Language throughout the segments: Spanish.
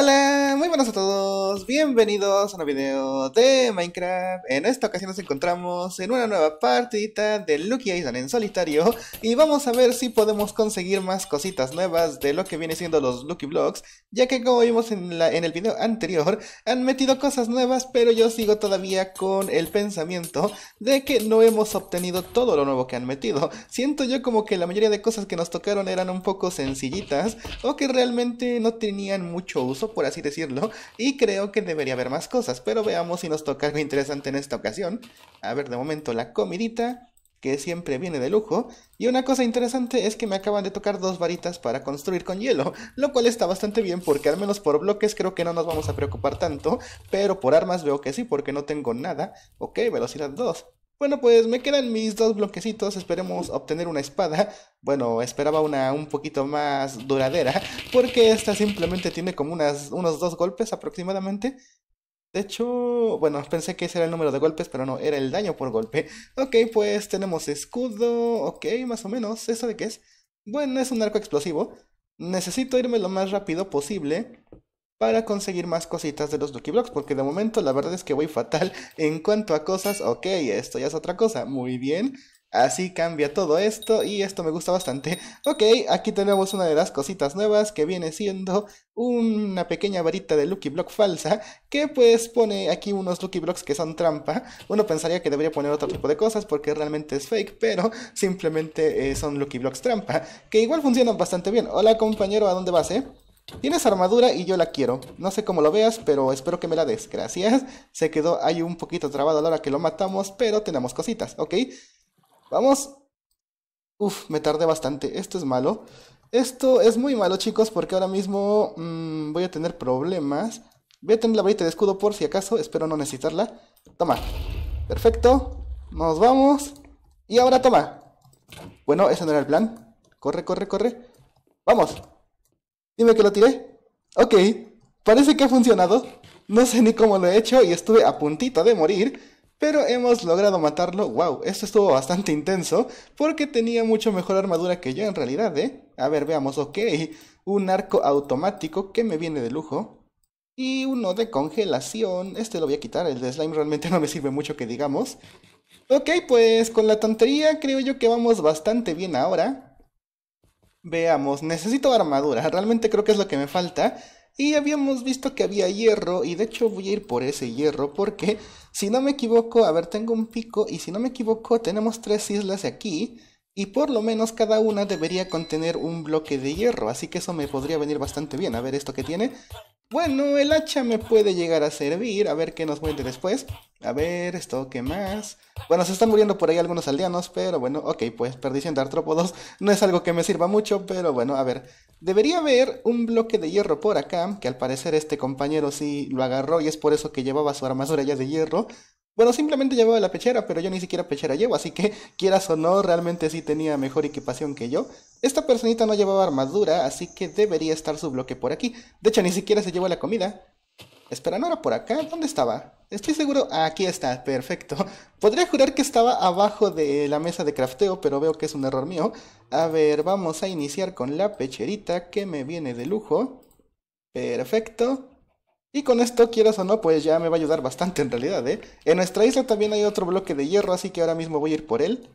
Hola, muy buenas a todos, bienvenidos a un video de Minecraft. En esta ocasión nos encontramos en una nueva partidita de Lucky Island en solitario y vamos a ver si podemos conseguir más cositas nuevas de lo que viene siendo los Lucky Blocks, ya que como vimos en el video anterior, han metido cosas nuevas, pero yo sigo todavía con el pensamiento de que no hemos obtenido todo lo nuevo que han metido. Siento yo como que la mayoría de cosas que nos tocaron eran un poco sencillitas o que realmente no tenían mucho uso por así decirlo, y creo que debería haber más cosas, pero veamos si nos toca algo interesante en esta ocasión. A ver, de momento la comidita, que siempre viene de lujo, y una cosa interesante es que me acaban de tocar dos varitas para construir con hielo, lo cual está bastante bien porque al menos por bloques creo que no nos vamos a preocupar tanto, pero por armas veo que sí porque no tengo nada. Ok, velocidad 2. Bueno, pues me quedan mis dos bloquecitos, esperemos obtener una espada. Bueno, esperaba una un poquito más duradera, porque esta simplemente tiene como unas, unos dos golpes aproximadamente. De hecho, bueno, pensé que ese era el número de golpes, pero no, era el daño por golpe. Ok, pues tenemos escudo, ok, más o menos. ¿Eso de qué es? Bueno, es un arco explosivo. Necesito irme lo más rápido posible para conseguir más cositas de los Lucky Blocks, porque de momento la verdad es que voy fatal en cuanto a cosas. Ok, esto ya es otra cosa, muy bien. Así cambia todo esto y esto me gusta bastante. Ok, aquí tenemos una de las cositas nuevas que viene siendo una pequeña varita de Lucky Block falsa que pues pone aquí unos Lucky Blocks que son trampa. Uno pensaría que debería poner otro tipo de cosas porque realmente es fake, pero simplemente eh, son Lucky Blocks trampa, que igual funcionan bastante bien. Hola compañero, ¿a dónde vas, eh? Tienes armadura y yo la quiero. No sé cómo lo veas, pero espero que me la des. Gracias. Se quedó ahí un poquito trabado a la hora que lo matamos, pero tenemos cositas, ¿ok? Vamos. Uf, me tardé bastante. Esto es malo. Esto es muy malo, chicos, porque ahora mismo mm, voy a tener problemas. Voy a tener la varita de escudo por si acaso. Espero no necesitarla. Toma. Perfecto. Nos vamos. Y ahora toma. Bueno, ese no era el plan. Corre, corre, corre. Vamos. Dime que lo tiré. Ok, parece que ha funcionado. No sé ni cómo lo he hecho y estuve a puntito de morir, pero hemos logrado matarlo. Wow, esto estuvo bastante intenso porque tenía mucho mejor armadura que yo en realidad, ¿eh? A ver, veamos, ok. Un arco automático que me viene de lujo. Y uno de congelación. Este lo voy a quitar, el de slime realmente no me sirve mucho que digamos. Ok, pues con la tontería creo yo que vamos bastante bien ahora. Veamos, necesito armadura, realmente creo que es lo que me falta. Y habíamos visto que había hierro y de hecho voy a ir por ese hierro porque si no me equivoco, a ver, tengo un pico y si no me equivoco tenemos tres islas aquí y por lo menos cada una debería contener un bloque de hierro, así que eso me podría venir bastante bien. A ver esto que tiene, bueno, el hacha me puede llegar a servir. A ver qué nos muere después. A ver, esto, ¿qué más? Bueno, se están muriendo por ahí algunos aldeanos, pero bueno, ok, pues perdición de artrópodos no es algo que me sirva mucho, pero bueno, a ver. Debería haber un bloque de hierro por acá, que al parecer este compañero sí lo agarró y es por eso que llevaba su armadura ya de hierro. Bueno, simplemente llevaba la pechera, pero yo ni siquiera pechera llevo, así que quieras o no, realmente sí tenía mejor equipación que yo. Esta personita no llevaba armadura, así que debería estar su bloque por aquí. De hecho, ni siquiera se llevó la comida. Espera, ¿no era por acá? ¿Dónde estaba? Estoy seguro... aquí está, perfecto. Podría jurar que estaba abajo de la mesa de crafteo, pero veo que es un error mío. A ver, vamos a iniciar con la pecherita que me viene de lujo. Perfecto. Y con esto, quieras o no, pues ya me va a ayudar bastante en realidad, ¿eh? En nuestra isla también hay otro bloque de hierro, así que ahora mismo voy a ir por él.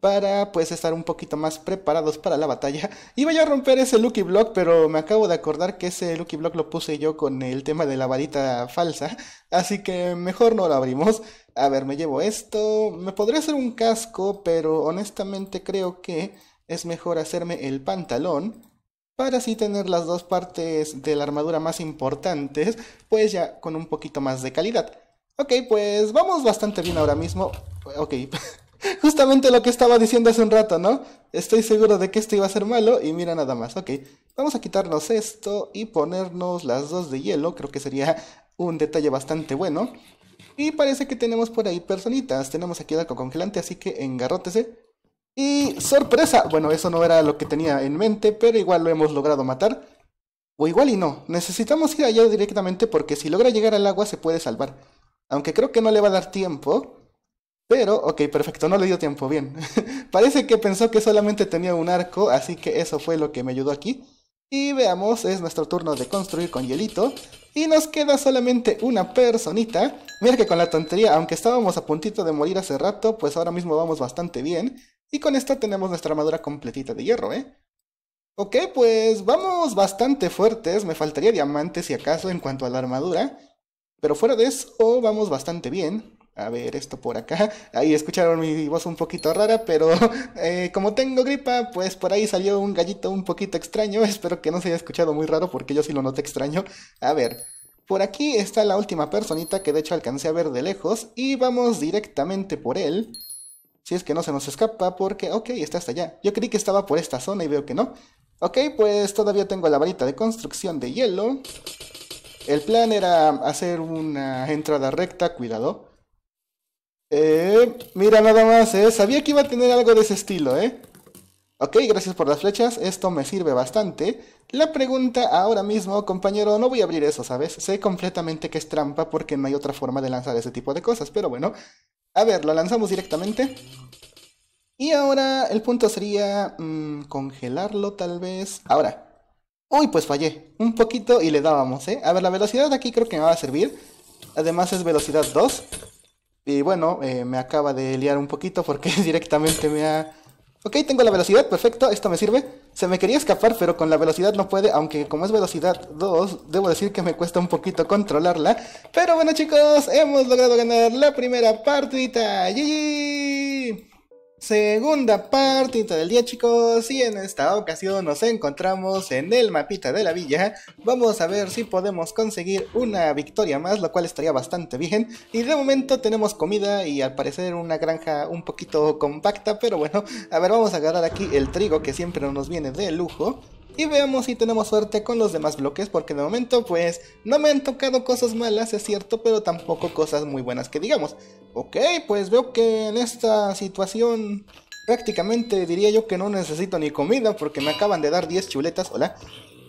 Para, pues, estar un poquito más preparados para la batalla. Y voy a romper ese Lucky Block, pero me acabo de acordar que ese Lucky Block lo puse yo con el tema de la varita falsa. Así que mejor no lo abrimos. A ver, me llevo esto. Me podría hacer un casco, pero honestamente creo que es mejor hacerme el pantalón para así tener las dos partes de la armadura más importantes, pues ya con un poquito más de calidad. Ok, pues vamos bastante bien ahora mismo. Ok, justamente lo que estaba diciendo hace un rato, ¿no? Estoy seguro de que esto iba a ser malo y mira nada más. Ok, vamos a quitarnos esto y ponernos las dos de hielo, creo que sería un detalle bastante bueno. Y parece que tenemos por ahí personitas, tenemos aquí el congelante, así que engarrótese. Y sorpresa, bueno, eso no era lo que tenía en mente, pero igual lo hemos logrado matar. O igual y no, necesitamos ir allá directamente porque si logra llegar al agua se puede salvar. Aunque creo que no le va a dar tiempo. Pero, ok, perfecto, no le dio tiempo, bien. Parece que pensó que solamente tenía un arco, así que eso fue lo que me ayudó aquí. Y veamos, es nuestro turno de construir con hielito. Y nos queda solamente una personita. Mira que con la tontería, aunque estábamos a puntito de morir hace rato, pues ahora mismo vamos bastante bien. Y con esto tenemos nuestra armadura completita de hierro, ¿eh? Ok, pues vamos bastante fuertes, me faltaría diamantes si acaso en cuanto a la armadura. Pero fuera de eso, vamos bastante bien. A ver, esto por acá. Ahí escucharon mi voz un poquito rara, pero eh, como tengo gripa, pues por ahí salió un gallito un poquito extraño. Espero que no se haya escuchado muy raro porque yo sí lo noté extraño. A ver, por aquí está la última personita que de hecho alcancé a ver de lejos y vamos directamente por él. Si es que no se nos escapa porque, ok, está hasta allá. Yo creí que estaba por esta zona y veo que no. Ok, pues todavía tengo la varita de construcción de hielo. El plan era hacer una entrada recta, cuidado. Eh, mira nada más, eh. Sabía que iba a tener algo de ese estilo, eh. Ok, gracias por las flechas, esto me sirve bastante. La pregunta ahora mismo, compañero, no voy a abrir eso, ¿sabes? Sé completamente que es trampa porque no hay otra forma de lanzar ese tipo de cosas, pero bueno, a ver, lo lanzamos directamente. Y ahora el punto sería mm, congelarlo tal vez. Ahora. Uy, pues fallé. Un poquito y le dábamos, ¿eh? A ver, la velocidad aquí creo que me va a servir. Además es velocidad 2. Y bueno, eh, me acaba de liar un poquito porque directamente me ha Ok, tengo la velocidad, perfecto, esto me sirve. Se me quería escapar, pero con la velocidad no puede, aunque como es velocidad 2, debo decir que me cuesta un poquito controlarla. Pero bueno chicos, hemos logrado ganar la primera partida. GG. Segunda partita del día chicos y en esta ocasión nos encontramos en el mapita de la villa Vamos a ver si podemos conseguir una victoria más, lo cual estaría bastante bien Y de momento tenemos comida y al parecer una granja un poquito compacta Pero bueno, a ver vamos a agarrar aquí el trigo que siempre nos viene de lujo y veamos si tenemos suerte con los demás bloques porque de momento pues no me han tocado cosas malas es cierto pero tampoco cosas muy buenas que digamos ok pues veo que en esta situación prácticamente diría yo que no necesito ni comida porque me acaban de dar 10 chuletas hola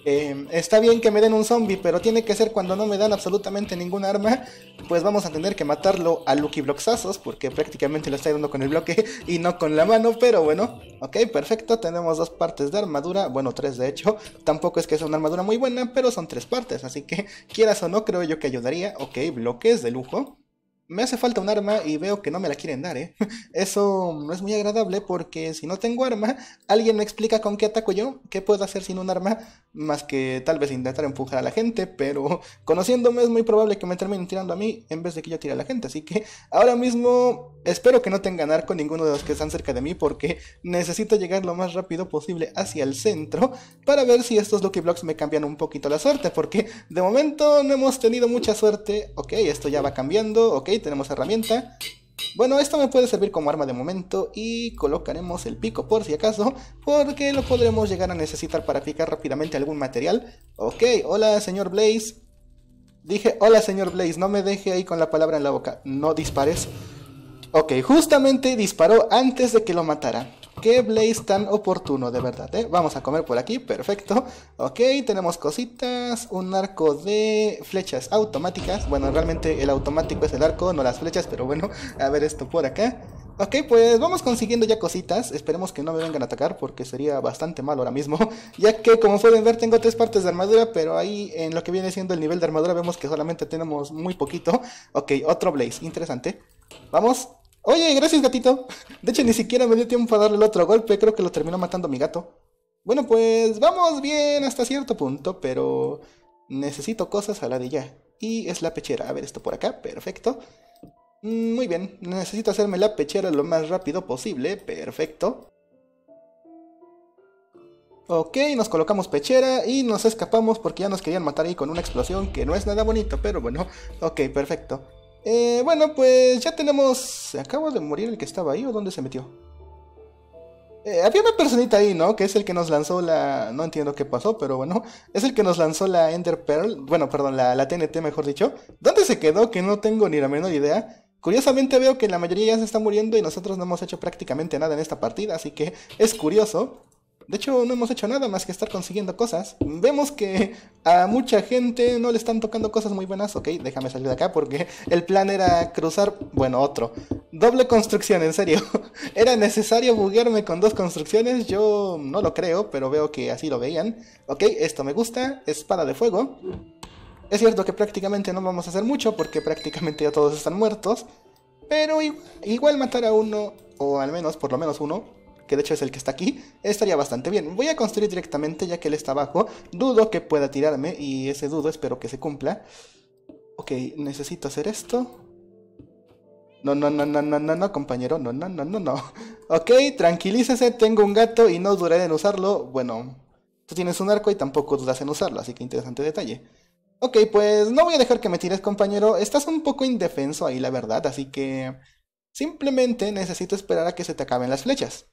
Em, está bien que me den un zombie, pero tiene que ser cuando no me dan absolutamente ningún arma, pues vamos a tener que matarlo a Lucky Bloxazos, porque prácticamente lo está dando con el bloque y no con la mano, pero bueno, ok, perfecto, tenemos dos partes de armadura, bueno, tres de hecho, tampoco es que sea una armadura muy buena, pero son tres partes, así que quieras o no, creo yo que ayudaría, ok, bloques de lujo me hace falta un arma y veo que no me la quieren dar, ¿eh? Eso no es muy agradable porque si no tengo arma, alguien me explica con qué ataco yo, qué puedo hacer sin un arma, más que tal vez intentar empujar a la gente, pero conociéndome es muy probable que me terminen tirando a mí en vez de que yo tire a la gente, así que ahora mismo espero que no tengan con ninguno de los que están cerca de mí porque necesito llegar lo más rápido posible hacia el centro para ver si estos Lucky Blocks me cambian un poquito la suerte, porque de momento no hemos tenido mucha suerte, ok, esto ya va cambiando, ok, tenemos herramienta. Bueno, esto me puede servir como arma de momento y colocaremos el pico por si acaso, porque lo podremos llegar a necesitar para picar rápidamente algún material. Ok, hola señor Blaze. Dije, hola señor Blaze, no me deje ahí con la palabra en la boca, no dispares. Ok, justamente disparó antes de que lo matara. Qué blaze tan oportuno, de verdad, ¿eh? Vamos a comer por aquí, perfecto. Ok, tenemos cositas, un arco de flechas automáticas. Bueno, realmente el automático es el arco, no las flechas, pero bueno, a ver esto por acá. Ok, pues vamos consiguiendo ya cositas. Esperemos que no me vengan a atacar porque sería bastante mal ahora mismo. Ya que como pueden ver tengo tres partes de armadura, pero ahí en lo que viene siendo el nivel de armadura vemos que solamente tenemos muy poquito. Ok, otro Blaze, interesante. Vamos, Oye, gracias gatito. De hecho, ni siquiera me dio tiempo a darle el otro golpe, creo que lo terminó matando mi gato. Bueno, pues vamos bien hasta cierto punto, pero necesito cosas a la de ya. Y es la pechera. A ver, esto por acá, perfecto. Mm, muy bien, necesito hacerme la pechera lo más rápido posible, perfecto. Ok, nos colocamos pechera y nos escapamos porque ya nos querían matar ahí con una explosión que no es nada bonito, pero bueno, ok, perfecto. Eh, bueno, pues ya tenemos... se ¿Acaba de morir el que estaba ahí o dónde se metió? Eh, había una personita ahí, ¿no? Que es el que nos lanzó la... No entiendo qué pasó, pero bueno. Es el que nos lanzó la Ender Pearl. Bueno, perdón, la TNT, mejor dicho. ¿Dónde se quedó? Que no tengo ni la menor idea. Curiosamente veo que la mayoría ya se está muriendo y nosotros no hemos hecho prácticamente nada en esta partida, así que es curioso. De hecho, no hemos hecho nada más que estar consiguiendo cosas. Vemos que a mucha gente no le están tocando cosas muy buenas. Ok, déjame salir de acá porque el plan era cruzar, bueno, otro. Doble construcción, en serio. ¿Era necesario buguearme con dos construcciones? Yo no lo creo, pero veo que así lo veían. Ok, esto me gusta. Espada de fuego. Es cierto que prácticamente no vamos a hacer mucho porque prácticamente ya todos están muertos. Pero igual, matar a uno, o al menos, por lo menos uno, que de hecho es el que está aquí, estaría bastante bien. Voy a construir directamente ya que él está abajo. Dudo que pueda tirarme y ese dudo espero que se cumpla. Ok, necesito hacer esto. No, no, no, no, no, no, no, compañero. No, no, no, no, no. Ok, tranquilícese, tengo un gato y no duré en usarlo. Bueno, tú tienes un arco y tampoco dudas en usarlo, así que interesante detalle. Ok, pues no voy a dejar que me tires, compañero. Estás un poco indefenso ahí, la verdad, así que... Simplemente necesito esperar a que se te acaben las flechas.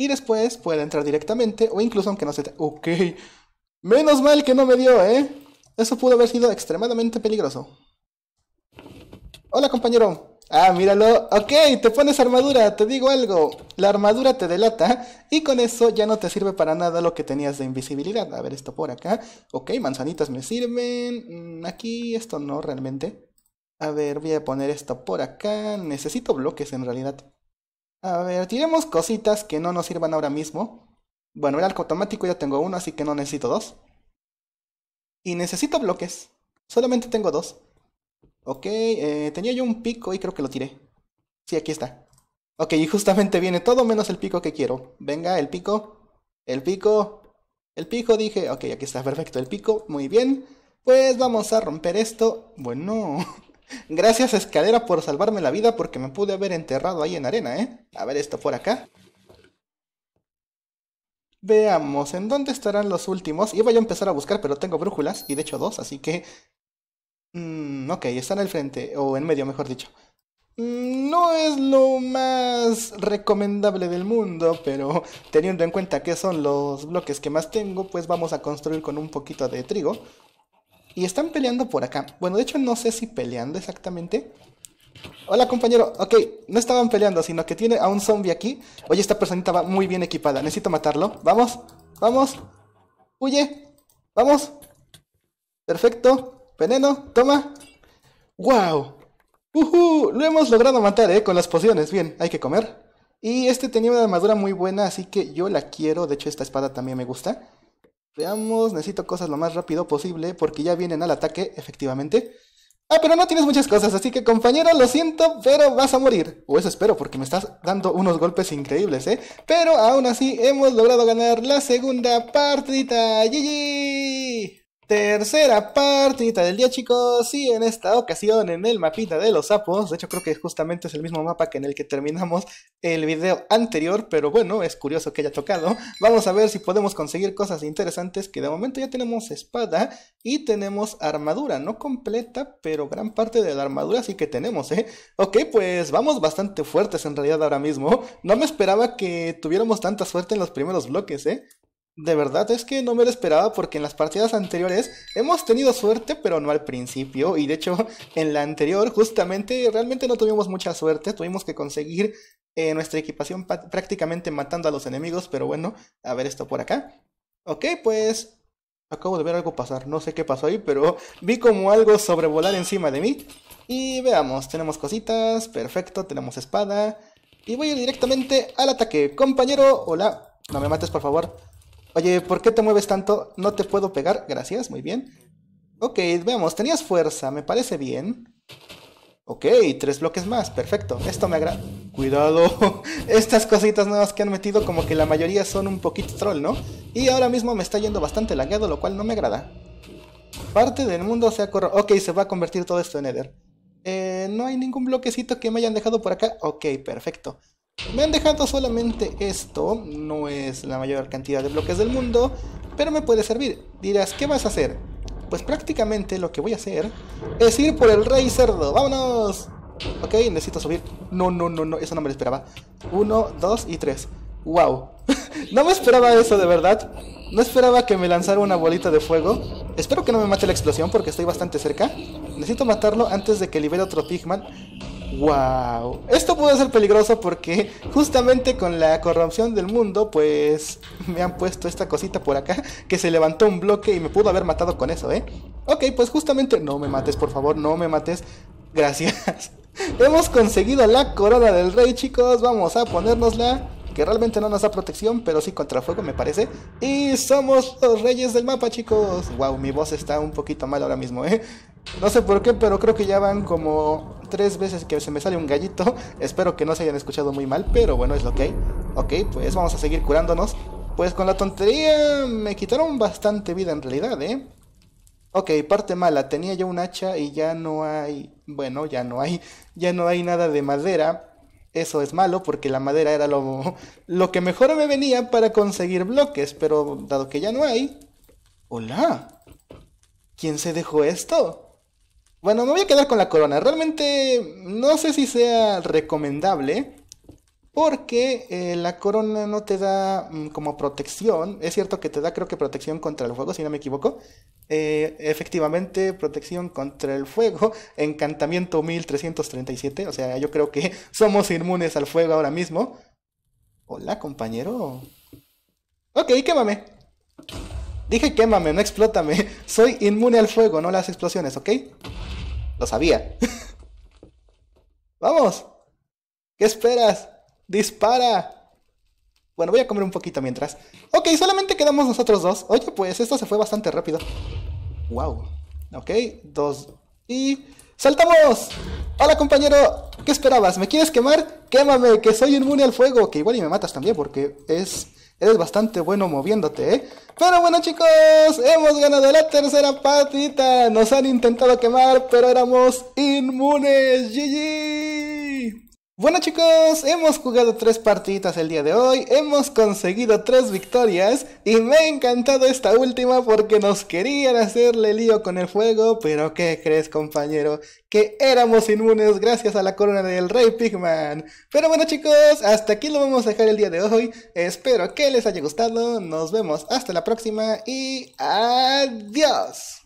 Y después puede entrar directamente o incluso aunque no se... Te... Ok. Menos mal que no me dio, ¿eh? Eso pudo haber sido extremadamente peligroso. Hola compañero. Ah, míralo. Ok, te pones armadura, te digo algo. La armadura te delata y con eso ya no te sirve para nada lo que tenías de invisibilidad. A ver esto por acá. Ok, manzanitas me sirven. Mm, aquí esto no realmente. A ver, voy a poner esto por acá. Necesito bloques en realidad. A ver, tiremos cositas que no nos sirvan ahora mismo. Bueno, el arco automático ya tengo uno, así que no necesito dos. Y necesito bloques. Solamente tengo dos. Ok, eh, tenía yo un pico y creo que lo tiré. Sí, aquí está. Ok, y justamente viene todo menos el pico que quiero. Venga, el pico. El pico. El pico, dije. Ok, aquí está, perfecto. El pico, muy bien. Pues vamos a romper esto. Bueno. Gracias escalera por salvarme la vida porque me pude haber enterrado ahí en arena, ¿eh? A ver esto por acá. Veamos, ¿en dónde estarán los últimos? Y voy a empezar a buscar, pero tengo brújulas, y de hecho dos, así que... Mm, ok, están al frente, o en medio, mejor dicho. Mm, no es lo más recomendable del mundo, pero teniendo en cuenta que son los bloques que más tengo, pues vamos a construir con un poquito de trigo. Y están peleando por acá. Bueno, de hecho no sé si peleando exactamente. Hola compañero, ok, no estaban peleando, sino que tiene a un zombie aquí. Oye, esta personita va muy bien equipada, necesito matarlo. Vamos, vamos, huye, vamos. Perfecto, veneno, toma. ¡Wow! ¡Uhú! Lo hemos logrado matar, ¿eh? Con las pociones, bien, hay que comer. Y este tenía una armadura muy buena, así que yo la quiero, de hecho esta espada también me gusta. Veamos, necesito cosas lo más rápido posible porque ya vienen al ataque, efectivamente. Ah, pero no tienes muchas cosas, así que compañero, lo siento, pero vas a morir. O eso espero, porque me estás dando unos golpes increíbles, ¿eh? Pero aún así hemos logrado ganar la segunda partida. ¡GG! Tercera partita del día, chicos. Y en esta ocasión, en el mapita de los sapos. De hecho, creo que justamente es el mismo mapa que en el que terminamos el video anterior. Pero bueno, es curioso que haya tocado. Vamos a ver si podemos conseguir cosas interesantes. Que de momento ya tenemos espada y tenemos armadura. No completa, pero gran parte de la armadura sí que tenemos, ¿eh? Ok, pues vamos bastante fuertes en realidad ahora mismo. No me esperaba que tuviéramos tanta suerte en los primeros bloques, ¿eh? de verdad es que no me lo esperaba porque en las partidas anteriores hemos tenido suerte, pero no al principio. Y de hecho, en la anterior, justamente, realmente no tuvimos mucha suerte. Tuvimos que conseguir eh, nuestra equipación prácticamente matando a los enemigos. Pero bueno, a ver esto por acá. Ok, pues acabo de ver algo pasar. No sé qué pasó ahí, pero vi como algo sobrevolar encima de mí. Y veamos, tenemos cositas. Perfecto, tenemos espada. Y voy directamente al ataque. Compañero, hola. No me mates, por favor. Oye, ¿por qué te mueves tanto? No te puedo pegar. Gracias, muy bien. Ok, veamos, tenías fuerza, me parece bien. Ok, tres bloques más, perfecto. Esto me agrada. Cuidado. Estas cositas nuevas que han metido como que la mayoría son un poquito troll, ¿no? Y ahora mismo me está yendo bastante lagueado, lo cual no me agrada. Parte del mundo se ha corro... Ok, se va a convertir todo esto en Nether. Eh, no hay ningún bloquecito que me hayan dejado por acá. Ok, perfecto. Me han dejado solamente esto, no es la mayor cantidad de bloques del mundo, pero me puede servir. Dirás, ¿qué vas a hacer? Pues prácticamente lo que voy a hacer es ir por el rey cerdo. ¡Vámonos! Ok, necesito subir. No, no, no, no, eso no me lo esperaba. Uno, dos y tres. ¡Wow! no me esperaba eso, de verdad. No esperaba que me lanzara una bolita de fuego. Espero que no me mate la explosión porque estoy bastante cerca. Necesito matarlo antes de que libere otro Pigman. ¡Wow! Esto puede ser peligroso porque justamente con la corrupción del mundo, pues me han puesto esta cosita por acá que se levantó un bloque y me pudo haber matado con eso, ¿eh? Ok, pues justamente no me mates, por favor, no me mates. Gracias. Hemos conseguido la corona del rey, chicos. Vamos a ponernosla. Que realmente no nos da protección, pero sí contra fuego, me parece. Y somos los reyes del mapa, chicos. Wow, mi voz está un poquito mal ahora mismo, ¿eh? No sé por qué, pero creo que ya van como tres veces que se me sale un gallito. Espero que no se hayan escuchado muy mal, pero bueno, es lo que hay. Ok, pues vamos a seguir curándonos. Pues con la tontería me quitaron bastante vida en realidad, ¿eh? Ok, parte mala, tenía yo un hacha y ya no hay... Bueno, ya no hay... Ya no hay nada de madera. Eso es malo porque la madera era lo, lo que mejor me venía para conseguir bloques, pero dado que ya no hay... Hola. ¿Quién se dejó esto? Bueno, me voy a quedar con la corona. Realmente no sé si sea recomendable. Porque eh, la corona no te da mm, como protección. Es cierto que te da creo que protección contra el fuego, si no me equivoco. Eh, efectivamente, protección contra el fuego. Encantamiento 1337. O sea, yo creo que somos inmunes al fuego ahora mismo. Hola, compañero. Ok, quémame. Dije quémame, no explótame. Soy inmune al fuego, no las explosiones, ¿ok? Lo sabía. ¡Vamos! ¿Qué esperas? ¡Dispara! Bueno, voy a comer un poquito mientras. Ok, solamente quedamos nosotros dos. Oye, pues esto se fue bastante rápido. Wow. Ok, dos. Y. ¡Saltamos! Hola compañero, ¿qué esperabas? ¿Me quieres quemar? Quémame, que soy inmune al fuego. Que igual y me matas también porque es Eres bastante bueno moviéndote, ¿eh? Pero bueno chicos, hemos ganado la tercera patita. Nos han intentado quemar, pero éramos inmunes. GG. Bueno chicos, hemos jugado tres partiditas el día de hoy, hemos conseguido tres victorias y me ha encantado esta última porque nos querían hacerle lío con el fuego, pero ¿qué crees compañero? Que éramos inmunes gracias a la corona del rey Pigman. Pero bueno chicos, hasta aquí lo vamos a dejar el día de hoy, espero que les haya gustado, nos vemos hasta la próxima y adiós.